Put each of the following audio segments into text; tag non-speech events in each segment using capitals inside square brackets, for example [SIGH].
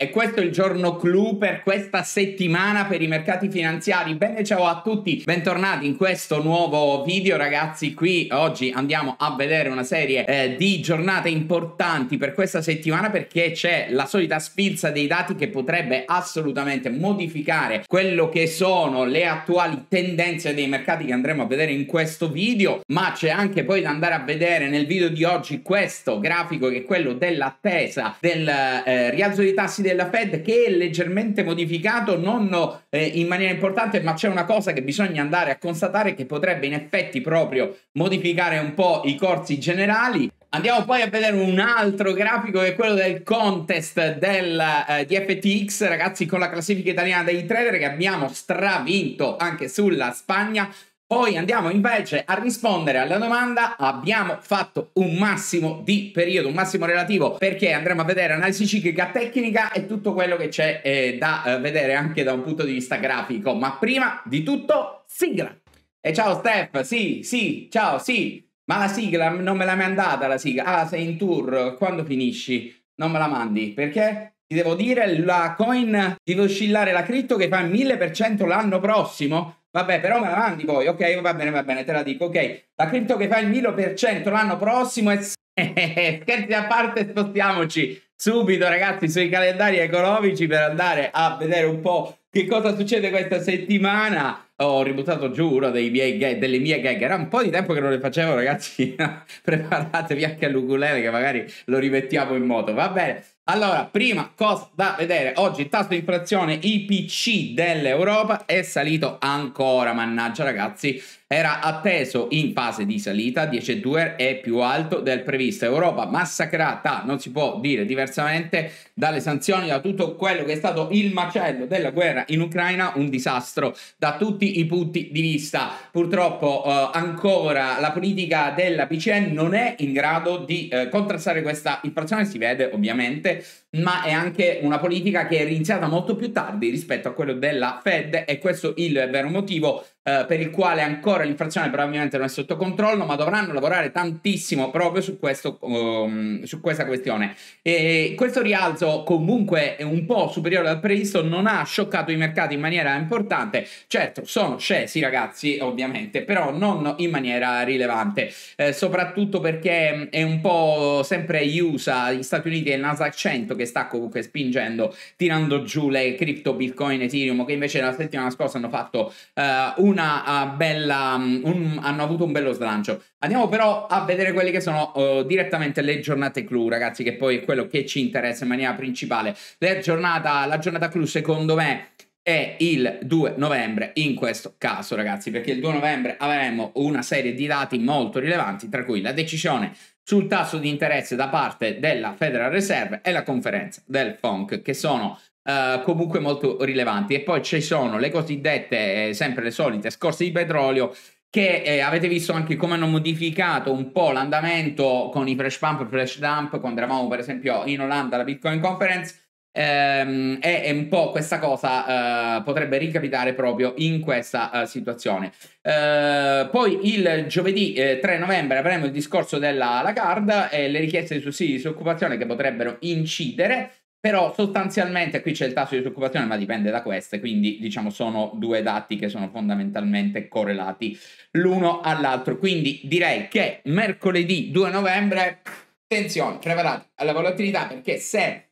E questo è il giorno clou per questa settimana per i mercati finanziari. Bene, ciao a tutti, bentornati in questo nuovo video ragazzi. Qui oggi andiamo a vedere una serie eh, di giornate importanti per questa settimana perché c'è la solita sfilza dei dati che potrebbe assolutamente modificare quello che sono le attuali tendenze dei mercati che andremo a vedere in questo video, ma c'è anche poi da andare a vedere nel video di oggi questo grafico che è quello dell'attesa del eh, rialzo dei tassi della Fed che è leggermente modificato, non eh, in maniera importante, ma c'è una cosa che bisogna andare a constatare che potrebbe in effetti proprio modificare un po' i corsi generali. Andiamo poi a vedere un altro grafico che è quello del contest del, eh, di FTX, ragazzi, con la classifica italiana dei trader che abbiamo stravinto anche sulla Spagna. Poi andiamo invece a rispondere alla domanda, abbiamo fatto un massimo di periodo, un massimo relativo, perché andremo a vedere analisi ciclica tecnica e tutto quello che c'è eh, da eh, vedere anche da un punto di vista grafico. Ma prima di tutto, sigla! E ciao Steph, sì, sì, ciao, sì, ma la sigla non me l'ha mandata la sigla, ah sei in tour, quando finisci? Non me la mandi, perché? Ti devo dire, la coin deve oscillare la cripto che fa il 1000% l'anno prossimo? Vabbè, però me la mandi poi. Ok, va bene, va bene, te la dico. Ok, la cripto che fa il 1000% l'anno prossimo è... [LAUGHS] Scherzi a parte, spostiamoci subito, ragazzi, sui calendari economici per andare a vedere un po' che cosa succede questa settimana. Ho ributtato giù una delle mie gag. Era un po' di tempo che non le facevo, ragazzi. [LAUGHS] Preparatevi anche all'ukulele che magari lo rimettiamo in moto. Va bene. Allora, prima cosa da vedere, oggi il tasso di inflazione IPC dell'Europa è salito ancora, mannaggia ragazzi, era atteso in fase di salita, 10,2 è più alto del previsto, Europa massacrata, non si può dire diversamente, dalle sanzioni, da tutto quello che è stato il macello della guerra in Ucraina, un disastro da tutti i punti di vista. Purtroppo eh, ancora la politica della BCE non è in grado di eh, contrastare questa inflazione, si vede ovviamente ma è anche una politica che è iniziata molto più tardi rispetto a quello della Fed e questo è il vero motivo eh, per il quale ancora l'inflazione probabilmente non è sotto controllo, ma dovranno lavorare tantissimo proprio su, questo, um, su questa questione. E questo rialzo comunque un po' superiore al previsto non ha scioccato i mercati in maniera importante, certo sono scesi ragazzi ovviamente, però non in maniera rilevante, eh, soprattutto perché ehm, è un po' sempre gli USA, gli Stati Uniti e il Nasdaq 100 che sta comunque spingendo, tirando giù le cripto, bitcoin, ethereum, che invece la settimana scorsa hanno fatto eh, un una uh, bella, mm, un, hanno avuto un bello slancio. Andiamo però a vedere quelle che sono uh, direttamente le giornate clou, ragazzi, che poi è quello che ci interessa in maniera principale. La giornata, la giornata clou, secondo me, è il 2 novembre in questo caso, ragazzi, perché il 2 novembre avremo una serie di dati molto rilevanti, tra cui la decisione sul tasso di interesse da parte della Federal Reserve e la conferenza del FONC, che sono eh, comunque molto rilevanti. E poi ci sono le cosiddette, eh, sempre le solite, scorse di petrolio che eh, avete visto anche come hanno modificato un po' l'andamento con i fresh pump e flash dump quando eravamo per esempio in Olanda alla Bitcoin Conference ehm, e, e, un po' questa cosa eh, potrebbe ricapitare proprio in questa eh, situazione eh, poi il giovedì 3 novembre avremo il discorso della Lagarde e le richieste di sussidi di disoccupazione che potrebbero incidere però sostanzialmente qui c'è il tasso di disoccupazione, ma dipende da queste, quindi diciamo sono due dati che sono fondamentalmente correlati l'uno all'altro. Quindi direi che mercoledì 2 novembre, attenzione, preparate alla volatilità perché se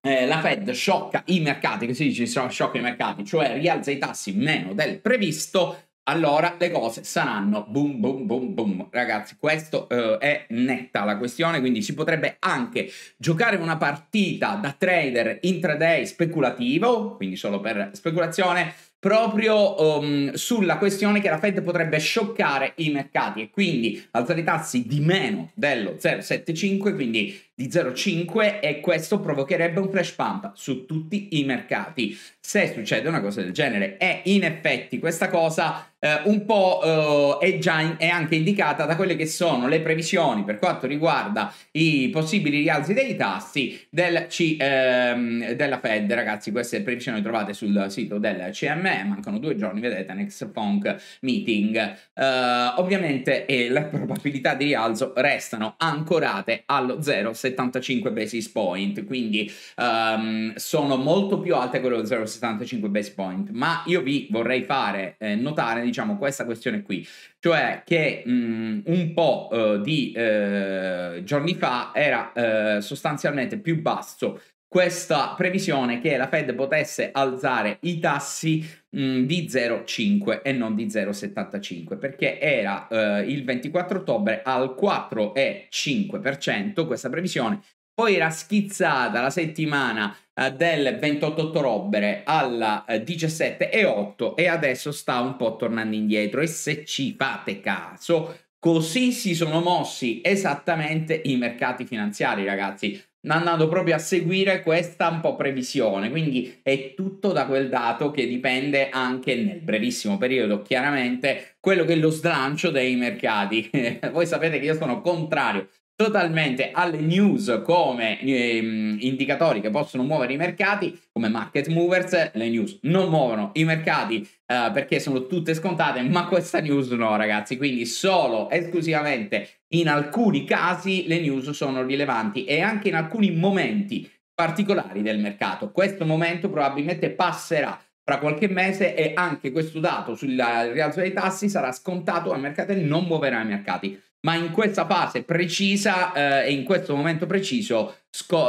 eh, la Fed sciocca i mercati, che si dice sciocca i mercati, cioè rialza i tassi meno del previsto, allora le cose saranno boom boom boom boom ragazzi questo eh, è netta la questione quindi si potrebbe anche giocare una partita da trader intraday speculativo quindi solo per speculazione proprio um, sulla questione che la Fed potrebbe scioccare i mercati e quindi alzare i tassi di meno dello 0,75, quindi di 0,5 e questo provocherebbe un flash pump su tutti i mercati. Se succede una cosa del genere e in effetti questa cosa eh, un po' eh, è già in, è anche indicata da quelle che sono le previsioni per quanto riguarda i possibili rialzi dei tassi del C, ehm, della Fed, ragazzi, queste previsioni le trovate sul sito del CME, mancano due giorni, vedete, next funk meeting. Eh, ovviamente eh, le probabilità di rialzo restano ancorate allo 0,6 75 basis point, quindi um, sono molto più alte quello 0,75 basis point, ma io vi vorrei fare eh, notare, diciamo, questa questione qui, cioè che mh, mm, un po' eh, di eh, giorni fa era eh, sostanzialmente più basso questa previsione che la Fed potesse alzare i tassi mh, mm, di 0,5 e non di 0,75 perché era eh, il 24 ottobre al 4,5% questa previsione poi era schizzata la settimana eh, del 28 ottobre alla eh, 17,8 e adesso sta un po' tornando indietro e se ci fate caso Così si sono mossi esattamente i mercati finanziari, ragazzi andando proprio a seguire questa un po' previsione, quindi è tutto da quel dato che dipende anche nel brevissimo periodo, chiaramente, quello che è lo slancio dei mercati. [LAUGHS] Voi sapete che io sono contrario totalmente alle news come ehm, indicatori che possono muovere i mercati, come market movers, le news non muovono i mercati eh, perché sono tutte scontate, ma questa news no ragazzi, quindi solo esclusivamente in alcuni casi le news sono rilevanti e anche in alcuni momenti particolari del mercato. Questo momento probabilmente passerà fra qualche mese e anche questo dato sul rialzo dei tassi sarà scontato al mercato e non muoverà i mercati ma in questa fase precisa eh, e in questo momento preciso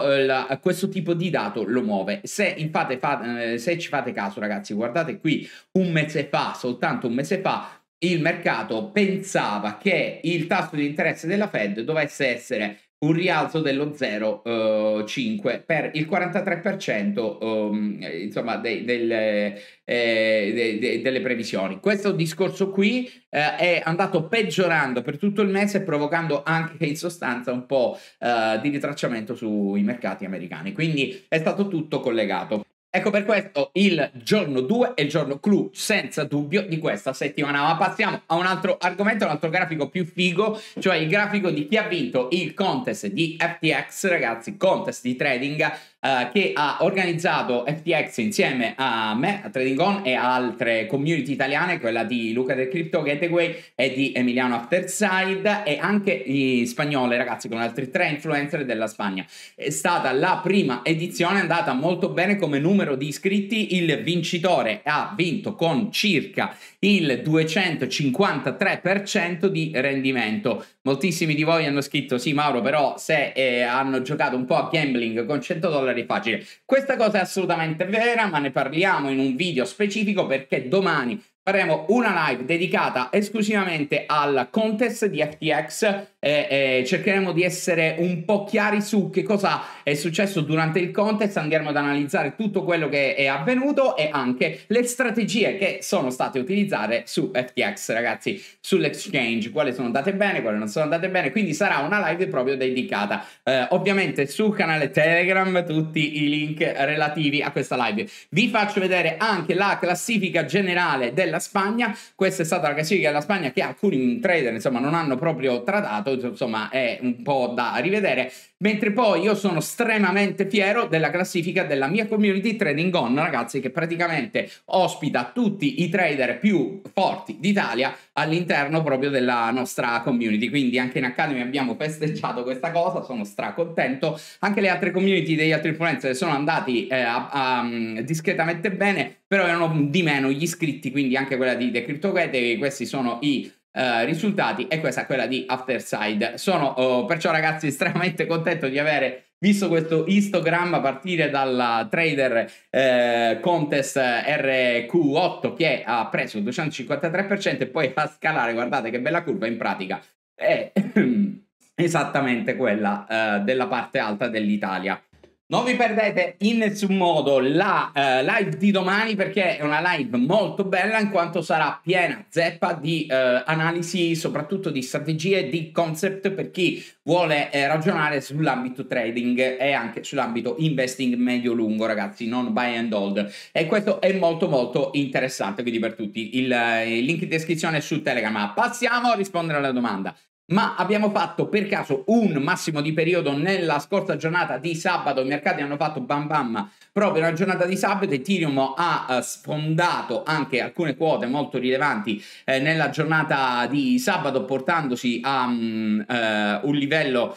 eh, la, questo tipo di dato lo muove. Se, infatti, fa, eh, se ci fate caso ragazzi, guardate qui, un mese fa, soltanto un mese fa, il mercato pensava che il tasso di interesse della Fed dovesse essere un rialzo dello 0,5 eh, per il 43% um, ehm, insomma, de, del, eh, de, de, delle previsioni. Questo discorso qui eh, è andato peggiorando per tutto il mese, provocando anche in sostanza un po' eh, di ritracciamento sui mercati americani. Quindi è stato tutto collegato. Ecco per questo il giorno 2 è il giorno clou, senza dubbio, di questa settimana. Ma passiamo a un altro argomento, un altro grafico più figo, cioè il grafico di chi ha vinto il contest di FTX, ragazzi, contest di trading eh, che ha organizzato FTX insieme a me, a Trading On e altre community italiane, quella di Luca del Crypto Gateway e di Emiliano Afterside e anche in spagnole ragazzi con altri tre influencer della Spagna. È stata la prima edizione, è andata molto bene come numero di iscritti, il vincitore ha vinto con circa il 253% di rendimento. Moltissimi di voi hanno scritto sì Mauro però se eh, hanno giocato un po' a gambling con 100 dollari di facile. Questa cosa è assolutamente vera, ma ne parliamo in un video specifico perché domani faremo una live dedicata esclusivamente al contest di FTX e, e, cercheremo di essere un po' chiari su che cosa è successo durante il contest, andremo ad analizzare tutto quello che è avvenuto e anche le strategie che sono state utilizzate su FTX ragazzi, sull'exchange, quali sono andate bene, quali non sono andate bene, quindi sarà una live proprio dedicata. Eh, ovviamente sul canale Telegram tutti i link relativi a questa live. Vi faccio vedere anche la classifica generale della della Spagna. Questa è stata la classifica della Spagna che alcuni trader insomma, non hanno proprio tradato, insomma è un po' da rivedere. Mentre poi io sono estremamente fiero della classifica della mia community Trading On, ragazzi, che praticamente ospita tutti i trader più forti d'Italia all'interno proprio della nostra community. Quindi anche in Academy abbiamo festeggiato questa cosa, sono stracontento. Anche le altre community degli altri influencer sono andati eh, a, a, mm, discretamente bene però erano di meno gli iscritti, quindi anche quella di The Crypto Gateway, questi sono i Uh, risultati e questa è quella di Afterside. Sono uh, perciò ragazzi [LAUGHS] estremamente contento di avere visto questo histogram a partire dalla Trader eh, Contest eh, RQ8 che ha preso il 253% e poi a scalare, guardate che bella curva in pratica, è [COUGHS] esattamente quella uh, della parte alta dell'Italia. Non vi perdete in nessun modo la eh, live di domani perché è una live molto bella in quanto sarà piena zeppa di eh, analisi, soprattutto di strategie, di concept per chi vuole eh, ragionare sull'ambito trading e anche sull'ambito investing medio-lungo, ragazzi, non buy and hold. E questo è molto molto interessante, quindi per tutti il, eh, il link in descrizione su Telegram. Ma passiamo a rispondere alla domanda ma abbiamo fatto per caso un massimo di periodo nella scorsa giornata di sabato, i mercati hanno fatto bam bam proprio nella giornata di sabato Ethereum ha eh, sfondato anche alcune quote molto rilevanti eh, nella giornata di sabato portandosi a mm, eh, un livello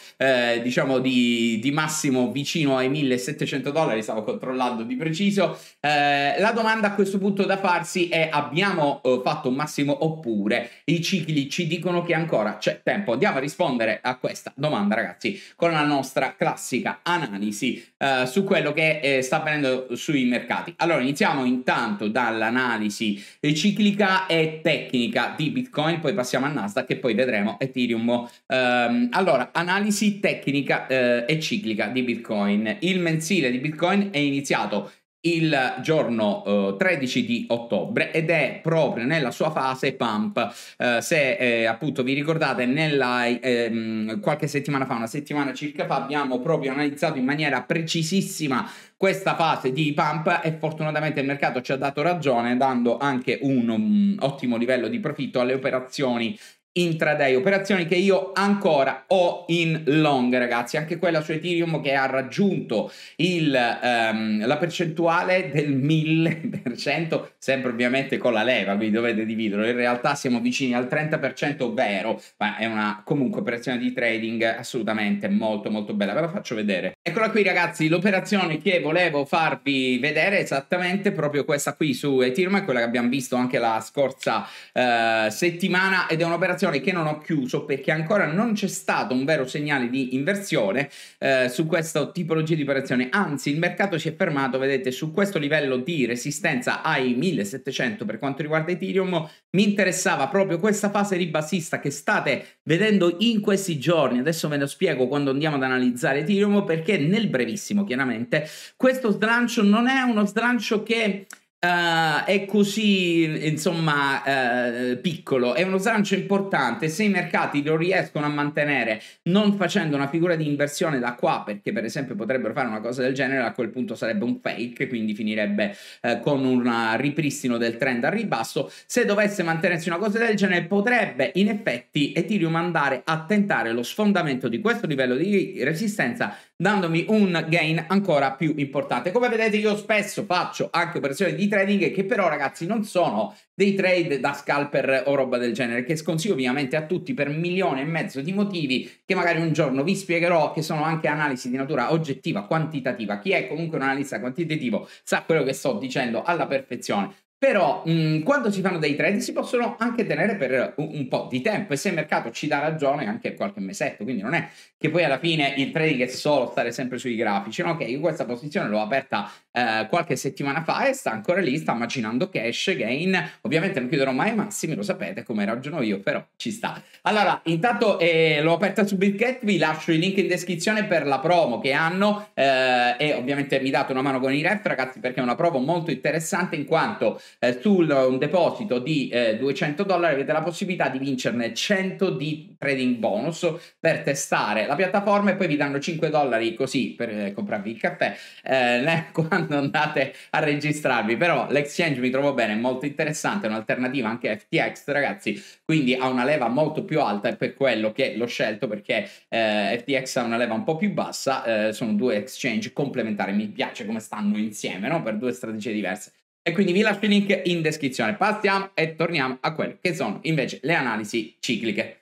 diciamo di, di, massimo vicino ai 1700 dollari stavo controllando di preciso la domanda a questo punto da farsi è abbiamo fatto un massimo oppure i cicli ci dicono che ancora c'è tempo andiamo a rispondere a questa domanda ragazzi con la nostra classica analisi su quello che sta avvenendo sui mercati. Allora, iniziamo intanto dall'analisi ciclica e tecnica di Bitcoin, poi passiamo a Nasdaq e poi vedremo Ethereum. Um, allora, analisi tecnica eh, e ciclica di Bitcoin. Il mensile di Bitcoin è iniziato il giorno eh, 13 di ottobre ed è proprio nella sua fase pump eh, se eh, appunto vi ricordate nella, ehm, qualche settimana fa una settimana circa fa abbiamo proprio analizzato in maniera precisissima questa fase di pump e fortunatamente il mercato ci ha dato ragione dando anche un um, ottimo livello di profitto alle operazioni intraday, operazioni che io ancora ho in long ragazzi, anche quella su Ethereum che ha raggiunto il, um, la percentuale del 1000%, sempre ovviamente con la leva, quindi dovete dividerlo, in realtà siamo vicini al 30% vero, ma è una comunque operazione di trading assolutamente molto molto bella, ve la faccio vedere. Eccola qui ragazzi, l'operazione che volevo farvi vedere è esattamente proprio questa qui su Ethereum, è quella che abbiamo visto anche la scorsa uh, settimana ed è un'operazione discussione che non ho chiuso perché ancora non c'è stato un vero segnale di inversione eh, su questa tipologia di operazione, anzi il mercato si è fermato, vedete, su questo livello di resistenza ai 1700 per quanto riguarda Ethereum, mi interessava proprio questa fase ribassista che state vedendo in questi giorni, adesso ve lo spiego quando andiamo ad analizzare Ethereum perché nel brevissimo chiaramente questo slancio non è uno slancio che Uh, è così, insomma, uh, piccolo, è uno slancio importante. Se i mercati lo riescono a mantenere non facendo una figura di inversione da qua, perché per esempio potrebbero fare una cosa del genere, a quel punto sarebbe un fake, quindi finirebbe uh, con un ripristino del trend al ribasso. Se dovesse mantenersi una cosa del genere, potrebbe in effetti Ethereum andare a tentare lo sfondamento di questo livello di resistenza dandomi un gain ancora più importante. Come vedete io spesso faccio anche operazioni di trading che però ragazzi non sono dei trade da scalper o roba del genere che sconsiglio ovviamente a tutti per milione e mezzo di motivi che magari un giorno vi spiegherò che sono anche analisi di natura oggettiva, quantitativa. Chi è comunque un analista quantitativo sa quello che sto dicendo alla perfezione. Però mh, mm, quando si fanno dei trade si possono anche tenere per un, un, po' di tempo e se il mercato ci dà ragione anche qualche mesetto, quindi non è che poi alla fine il trading è solo stare sempre sui grafici, no? Ok, io questa posizione l'ho aperta eh, qualche settimana fa e sta ancora lì, sta macinando cash, gain, ovviamente non chiuderò mai i massimi, lo sapete come ragiono io, però ci sta. Allora, intanto eh, l'ho aperta su BitGet, vi lascio il link in descrizione per la promo che hanno eh, e ovviamente mi date una mano con i ref ragazzi perché è una promo molto interessante in quanto eh, su un deposito di eh, 200 dollari avete la possibilità di vincerne 100 di trading bonus per testare la piattaforma e poi vi danno 5 dollari così per eh, comprarvi il caffè eh, [LAUGHS] quando andate a registrarvi. Però l'exchange mi trovo bene, è molto interessante, è un'alternativa anche a FTX ragazzi, quindi ha una leva molto più alta e per quello che l'ho scelto perché eh, FTX ha una leva un po' più bassa, eh, sono due exchange complementari, mi piace come stanno insieme, no? per due strategie diverse e quindi vi lascio il link in descrizione. Passiamo e torniamo a quelle che sono invece le analisi cicliche.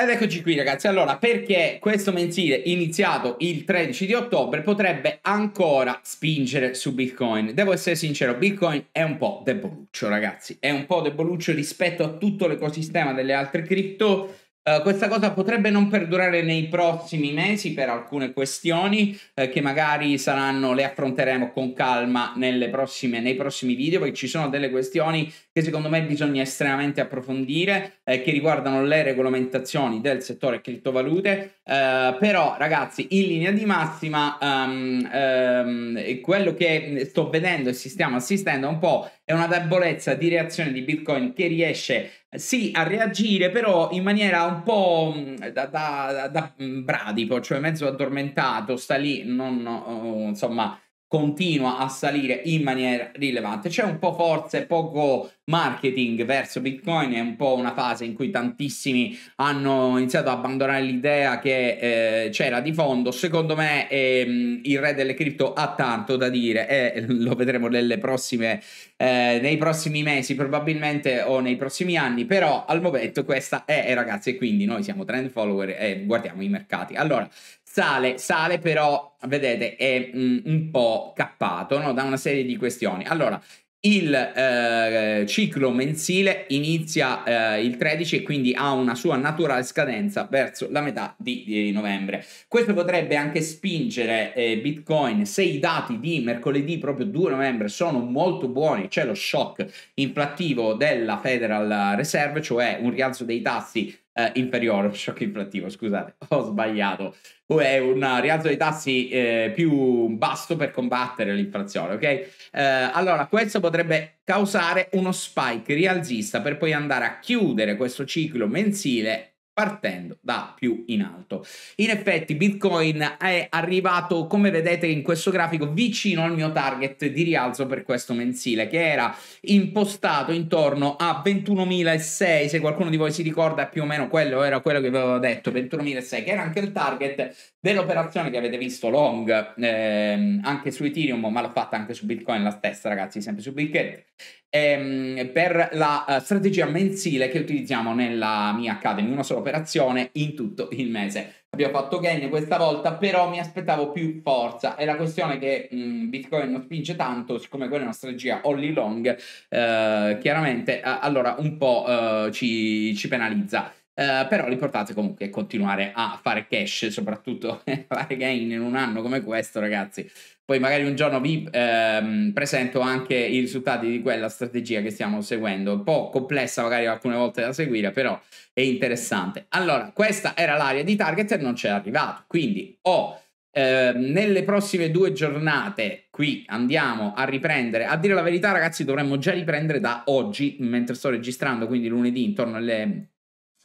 Ed eccoci qui ragazzi, allora perché questo mensile iniziato il 13 di ottobre potrebbe ancora spingere su Bitcoin? Devo essere sincero, Bitcoin è un po' deboluccio ragazzi, è un po' deboluccio rispetto a tutto l'ecosistema delle altre cripto, Uh, questa cosa potrebbe non perdurare nei prossimi mesi per alcune questioni eh, che magari saranno, le affronteremo con calma prossime, nei prossimi video perché ci sono delle questioni che secondo me bisogna estremamente approfondire, eh, che riguardano le regolamentazioni del settore criptovalute, eh, però ragazzi in linea di massima um, um, quello che sto vedendo e si stiamo assistendo un po' è una debolezza di reazione di Bitcoin che riesce sì a reagire però in maniera un po' da, da, da, da bradipo, cioè mezzo addormentato, sta lì, non, oh, insomma continua a salire in maniera rilevante. C'è un po' forse poco marketing verso Bitcoin, è un po' una fase in cui tantissimi hanno iniziato ad abbandonare l'idea che eh, c'era di fondo. Secondo me ehm, il re delle cripto ha tanto da dire e [LAUGHS] lo vedremo nelle prossime, eh, nei prossimi mesi probabilmente o nei prossimi anni, però al momento questa è, eh, ragazzi, e quindi noi siamo trend follower e guardiamo i mercati. Allora, Sale, sale però, vedete, è mh, mm, un po' cappato no? da una serie di questioni. Allora, il eh, ciclo mensile inizia eh, il 13 e quindi ha una sua naturale scadenza verso la metà di, di novembre. Questo potrebbe anche spingere eh, Bitcoin se i dati di mercoledì proprio 2 novembre sono molto buoni, c'è lo shock inflattivo della Federal Reserve, cioè un rialzo dei tassi eh, inferiore, [LAUGHS] shock inflattivo, scusate, [LAUGHS] ho sbagliato. o È un rialzo dei tassi eh, più basso per combattere l'inflazione, ok? Eh, allora, questo potrebbe causare uno spike rialzista per poi andare a chiudere questo ciclo mensile partendo da più in alto. In effetti Bitcoin è arrivato, come vedete in questo grafico, vicino al mio target di rialzo per questo mensile, che era impostato intorno a 21.006, se qualcuno di voi si ricorda più o meno quello era quello che vi avevo detto, 21.006, che era anche il target dell'operazione che avete visto long, ehm, anche su Ethereum, ma l'ho fatta anche su Bitcoin la stessa, ragazzi, sempre su Bitcoin ehm, per la uh, strategia mensile che utilizziamo nella mia Academy, una sola operazione in tutto il mese. Abbiamo fatto gain questa volta, però mi aspettavo più forza. È la questione che mh, mm, Bitcoin non spinge tanto, siccome quella è una strategia only long, eh, chiaramente eh, allora un po' eh, ci, ci penalizza. Uh, però l'importante comunque è continuare a fare cash, soprattutto [LAUGHS] fare gain in un anno come questo, ragazzi poi magari un giorno vi ehm, presento anche i risultati di quella strategia che stiamo seguendo, un po' complessa magari alcune volte da seguire, però è interessante. Allora, questa era l'area di target e non c'è arrivato, quindi ho eh, nelle prossime due giornate qui andiamo a riprendere, a dire la verità ragazzi dovremmo già riprendere da oggi mentre sto registrando, quindi lunedì intorno alle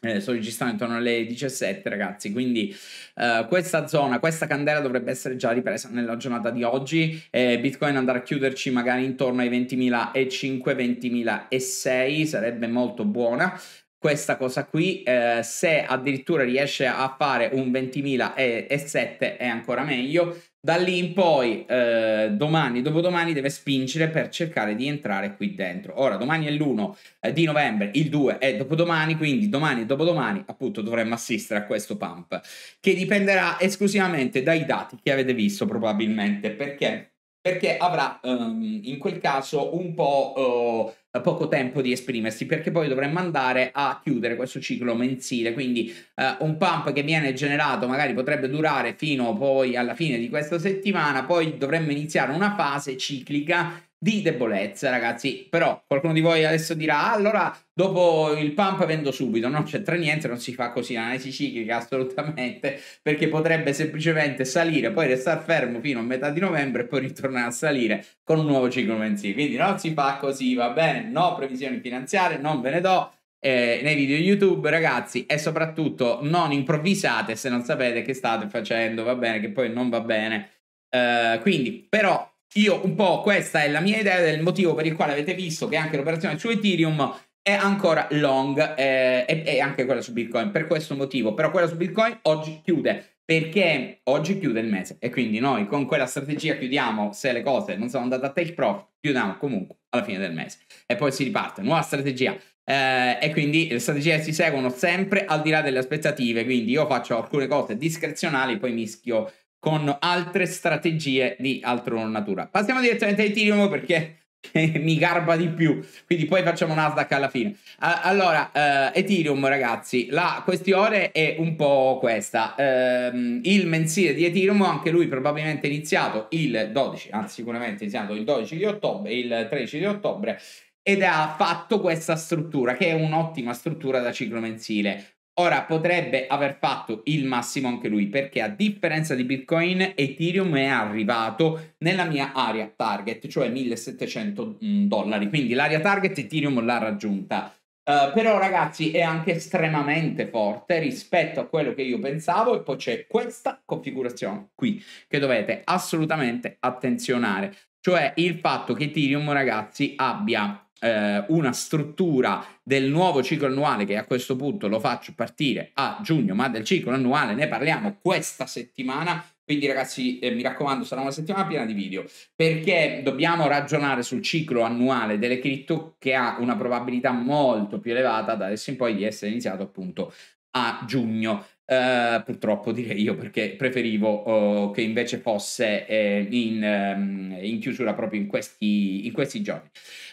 eh, sto registrando intorno alle 17 ragazzi quindi eh, questa zona questa candela dovrebbe essere già ripresa nella giornata di oggi eh, bitcoin andrà a chiuderci magari intorno ai 20.005 20.006 sarebbe molto buona questa cosa qui eh, se addirittura riesce a fare un 20.007 è ancora meglio da lì in poi, eh, domani, dopodomani, deve spingere per cercare di entrare qui dentro. Ora, domani è l'1 eh, di novembre, il 2 è dopodomani, quindi domani e dopodomani, appunto, dovremmo assistere a questo pump, che dipenderà esclusivamente dai dati che avete visto probabilmente, perché perché avrà um, in quel caso un po' uh, poco tempo di esprimersi, perché poi dovremmo andare a chiudere questo ciclo mensile, quindi uh, un pump che viene generato magari potrebbe durare fino poi alla fine di questa settimana, poi dovremmo iniziare una fase ciclica di debolezza, ragazzi. Però qualcuno di voi adesso dirà: ah, allora dopo il pump vendo subito. Non c'entra niente, non si fa così l'analisi ciclica assolutamente, perché potrebbe semplicemente salire, poi restare fermo fino a metà di novembre e poi ritornare a salire con un nuovo ciclo mensile. Quindi non si fa così, va bene? No previsioni finanziarie, non ve ne do. Eh, nei video YouTube, ragazzi, e soprattutto non improvvisate se non sapete che state facendo, va bene, che poi non va bene. Eh, quindi, però, io un po' questa è la mia idea del motivo per il quale avete visto che anche l'operazione su Ethereum è ancora long eh, e, e anche quella su Bitcoin per questo motivo, però quella su Bitcoin oggi chiude perché oggi chiude il mese e quindi noi con quella strategia chiudiamo se le cose non sono andate a take profit, chiudiamo comunque alla fine del mese e poi si riparte, nuova strategia. Eh, e quindi le strategie si seguono sempre al di là delle aspettative, quindi io faccio alcune cose discrezionali, poi mischio con altre strategie di altro natura. Passiamo direttamente a Ethereum perché [LAUGHS] mi garba di più, quindi poi facciamo Nasdaq alla fine. allora, eh, Ethereum ragazzi, la questione è un po' questa. Eh, il mensile di Ethereum, anche lui probabilmente iniziato il 12, anzi sicuramente iniziato il 12 di ottobre, il 13 di ottobre, ed ha fatto questa struttura che è un'ottima struttura da ciclo mensile Ora potrebbe aver fatto il massimo anche lui perché a differenza di Bitcoin Ethereum è arrivato nella mia area target, cioè 1700 mm, dollari, quindi l'area target Ethereum l'ha raggiunta. Uh, però ragazzi è anche estremamente forte rispetto a quello che io pensavo e poi c'è questa configurazione qui che dovete assolutamente attenzionare, cioè il fatto che Ethereum ragazzi abbia eh, una struttura del nuovo ciclo annuale che a questo punto lo faccio partire a giugno, ma del ciclo annuale ne parliamo questa settimana. Quindi ragazzi, eh, mi raccomando, sarà una settimana piena di video perché dobbiamo ragionare sul ciclo annuale delle cripto che ha una probabilità molto più elevata da adesso in poi di essere iniziato appunto a giugno. Uh, purtroppo direi io perché preferivo uh, che invece fosse eh, in, um, in, chiusura proprio in questi, in questi giorni.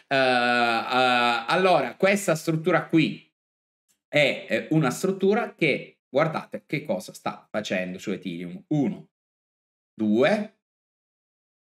Uh, allora, questa struttura qui è una struttura che guardate che cosa sta facendo su Ethereum. 1, 2,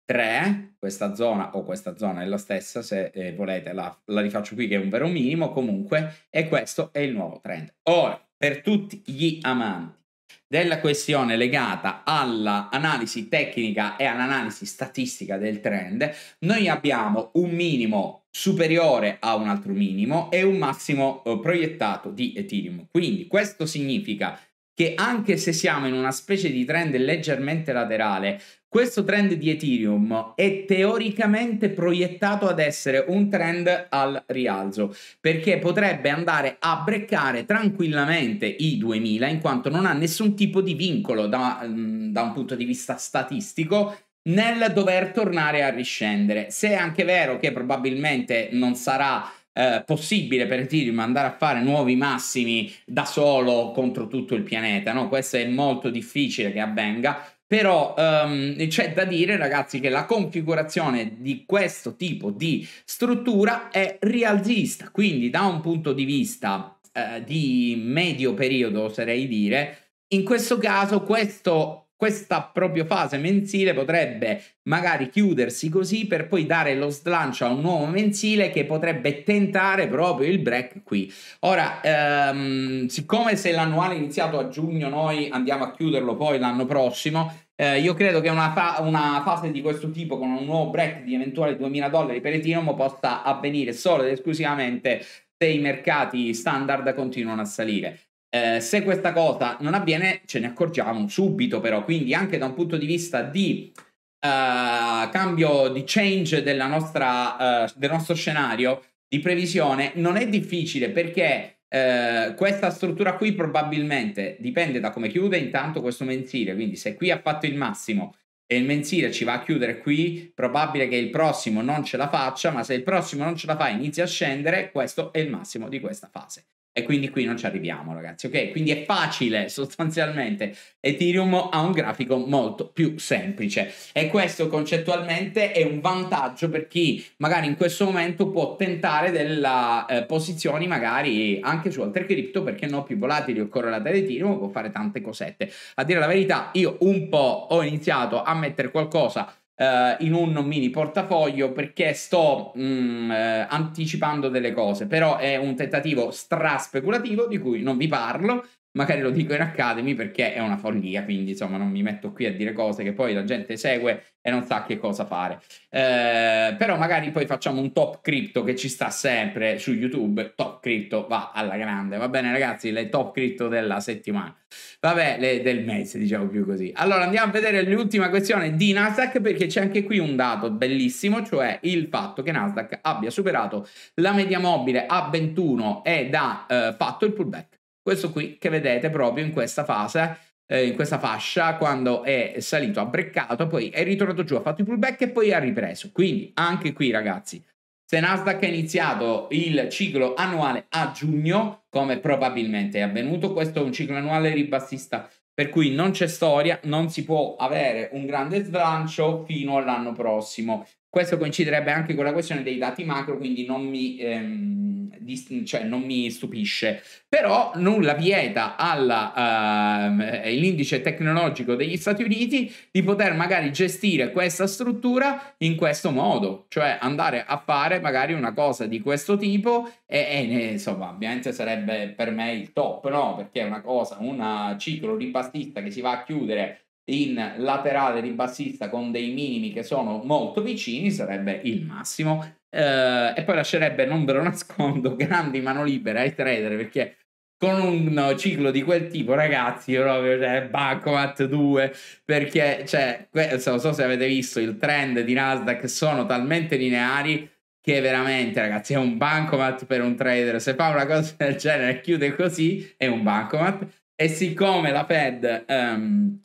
3, questa zona o questa zona è la stessa, se eh, volete la, la rifaccio qui che è un vero minimo comunque, e questo è il nuovo trend. Ora, per tutti gli amanti della questione legata all'analisi tecnica e all'analisi statistica del trend, noi abbiamo un minimo superiore a un altro minimo e un massimo eh, proiettato di Ethereum. Quindi questo significa che anche se siamo in una specie di trend leggermente laterale, questo trend di Ethereum è teoricamente proiettato ad essere un trend al rialzo, perché potrebbe andare a breccare tranquillamente i 2000, in quanto non ha nessun tipo di vincolo da, mm, da un punto di vista statistico nel dover tornare a riscendere. Se è anche vero che probabilmente non sarà eh, possibile per Ethereum andare a fare nuovi massimi da solo contro tutto il pianeta, no? Questo è molto difficile che avvenga, però um, c'è da dire ragazzi che la configurazione di questo tipo di struttura è rialzista, quindi da un punto di vista eh, di medio periodo oserei dire, in questo caso questo questa proprio fase mensile potrebbe magari chiudersi così per poi dare lo slancio a un nuovo mensile che potrebbe tentare proprio il break qui. Ora, ehm, siccome se l'annuale è iniziato a giugno, noi andiamo a chiuderlo poi l'anno prossimo. Eh, io credo che una, fa- una, fase di questo tipo con un nuovo break di eventuali 2000 dollari per Ethereum possa avvenire solo ed esclusivamente se i mercati standard continuano a salire. Eh, se questa cosa non avviene, ce ne accorgiamo subito, però. Quindi, anche da un punto di vista di uh, cambio di change nostra, uh, del nostro scenario di previsione, non è difficile perché. Uh, questa struttura qui probabilmente dipende da come chiude intanto questo mensile, quindi se qui ha fatto il massimo e il mensile ci va a chiudere qui, probabile che il prossimo non ce la faccia, ma se il prossimo non ce la fa e inizia a scendere, questo è il massimo di questa fase. E quindi qui non ci arriviamo, ragazzi, ok? Quindi è facile, [LAUGHS] sostanzialmente. Ethereum ha un grafico molto più semplice e questo concettualmente è un vantaggio per chi magari in questo momento può tentare delle eh, posizioni magari anche su altre cripto, perché no, più volatili o correlate ad Ethereum, può fare tante cosette. A dire la verità, io un po' ho iniziato a mettere qualcosa eh, in un mini portafoglio perché sto mh, mm, eh, anticipando delle cose, però è un tentativo stra speculativo di cui non vi parlo magari lo dico in Academy perché è una follia, quindi insomma non mi metto qui a dire cose che poi la gente segue e non sa che cosa fare. Eh, però magari poi facciamo un top crypto che ci sta sempre su YouTube, top crypto va alla grande, va bene ragazzi, le top crypto della settimana, vabbè, le, del mese diciamo più così. Allora andiamo a vedere l'ultima questione di Nasdaq perché c'è anche qui un dato bellissimo, cioè il fatto che Nasdaq abbia superato la media mobile a 21 ed ha eh, fatto il pullback questo qui che vedete proprio in questa fase, eh, in questa fascia, quando è salito, ha breccato, poi è ritornato giù, ha fatto il pullback e poi ha ripreso. Quindi anche qui ragazzi, se Nasdaq ha iniziato il ciclo annuale a giugno, come probabilmente è avvenuto, questo è un ciclo annuale ribassista per cui non c'è storia, non si può avere un grande slancio fino all'anno prossimo. Questo coinciderebbe anche con la questione dei dati macro, quindi non mi, ehm, dist- cioè non mi stupisce. Però nulla vieta all'indice ehm, eh, tecnologico degli Stati Uniti di poter magari gestire questa struttura in questo modo, cioè andare a fare magari una cosa di questo tipo e, e insomma ovviamente sarebbe per me il top, no? Perché è una cosa, un ciclo ribassista che si va a chiudere in laterale ribassista con dei minimi che sono molto vicini sarebbe il massimo eh, e poi lascerebbe, non ve lo nascondo, [LAUGHS] grandi mano libera ai trader perché con un ciclo di quel tipo, ragazzi, proprio cioè, Bancomat 2, perché cioè, questo, non so se avete visto il trend di Nasdaq, sono talmente lineari che veramente, ragazzi, è un bancomat per un trader. Se fa una cosa del genere e chiude così, è un bancomat. E siccome la Fed um,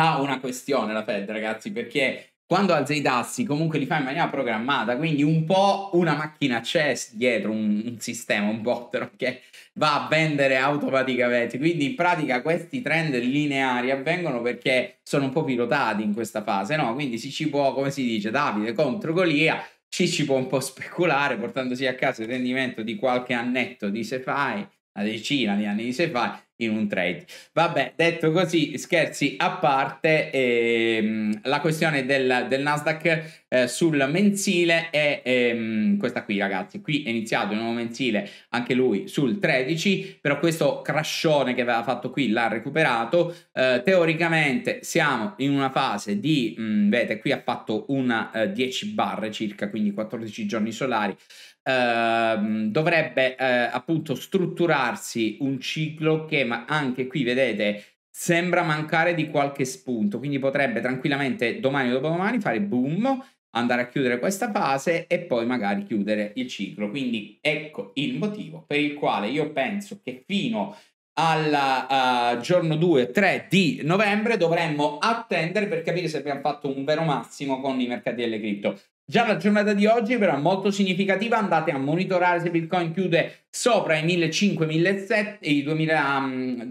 ha ah, una questione la Fed, ragazzi, perché quando alza i tassi comunque li fa in maniera programmata, quindi un po' una macchina c'è dietro un, un sistema, un bot che va a vendere automaticamente. Quindi in pratica questi trend lineari avvengono perché sono un po' pilotati in questa fase, no? Quindi si ci può, come si dice, Davide contro Golia, ci si può un po' speculare portandosi a casa il rendimento di qualche annetto di SeFi, una decina di anni di SeFi in un trade. Vabbè, detto così, scherzi a parte, ehm, la questione del, del Nasdaq eh, sul mensile è ehm, questa qui, ragazzi. Qui è iniziato il nuovo mensile, anche lui sul 13, però questo crascione che aveva fatto qui l'ha recuperato. Eh, teoricamente siamo in una fase di, mh, mm, vedete, qui ha fatto una eh, 10 barre circa, quindi 14 giorni solari. Ehm, dovrebbe eh, appunto strutturarsi un ciclo che, ma anche qui vedete, sembra mancare di qualche spunto, quindi potrebbe tranquillamente domani o dopodomani fare boom, andare a chiudere questa fase e poi magari chiudere il ciclo. Quindi ecco il motivo per il quale io penso che fino al uh, giorno 2-3 di novembre dovremmo attendere per capire se abbiamo fatto un vero massimo con i mercati delle cripto. Già la giornata di oggi però è molto significativa, andate a monitorare se Bitcoin chiude sopra i 1.500, i 2005,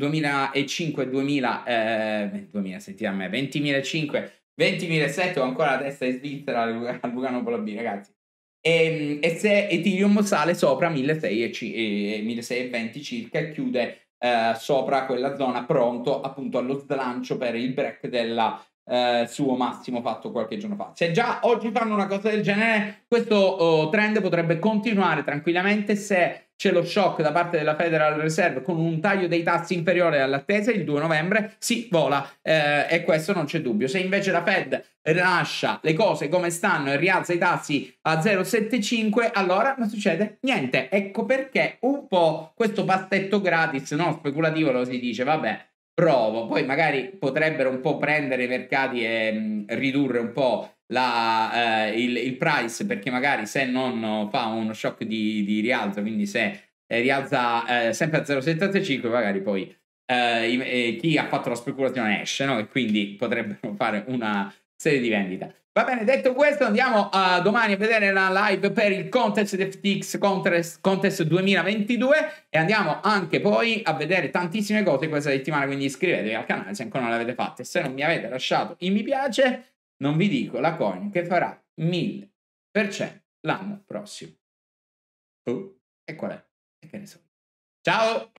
2000, mm, eh, 2000 senti a me, 20.005, ho ancora la testa in Svizzera a Lugano Polabì ragazzi. E, ehm, e, se Ethereum sale sopra 1.620 circa e chiude eh, sopra quella zona pronto appunto allo slancio per il break della eh, suo massimo fatto qualche giorno fa. Se già oggi fanno una cosa del genere, questo oh, trend potrebbe continuare tranquillamente se c'è lo shock da parte della Federal Reserve con un taglio dei tassi inferiore all'attesa il 2 novembre si vola eh, e questo non c'è dubbio se invece la Fed rilascia le cose come stanno e rialza i tassi a 0,75 allora non succede niente ecco perché un po' questo pastetto gratis no speculativo lo si dice vabbè provo. Poi magari potrebbero un po' prendere i mercati e mh, ridurre un po' la, eh, il, il, price perché magari se non fa uno shock di, di rialzo, quindi se eh, rialza eh, sempre a 0,75 magari poi eh, i, eh, chi ha fatto la speculazione esce no? e quindi potrebbero [LAUGHS] fare una, serie di vendita. Va bene, detto questo, andiamo a domani a vedere la live per il contest di FTX contest, contest 2022 e andiamo anche poi a vedere tantissime cose questa settimana, quindi iscrivetevi al canale se ancora non l'avete fatto e se non mi avete lasciato il mi piace, non vi dico la coin che farà 1000% l'anno prossimo. Oh, e qual è? E che ne so. Ciao!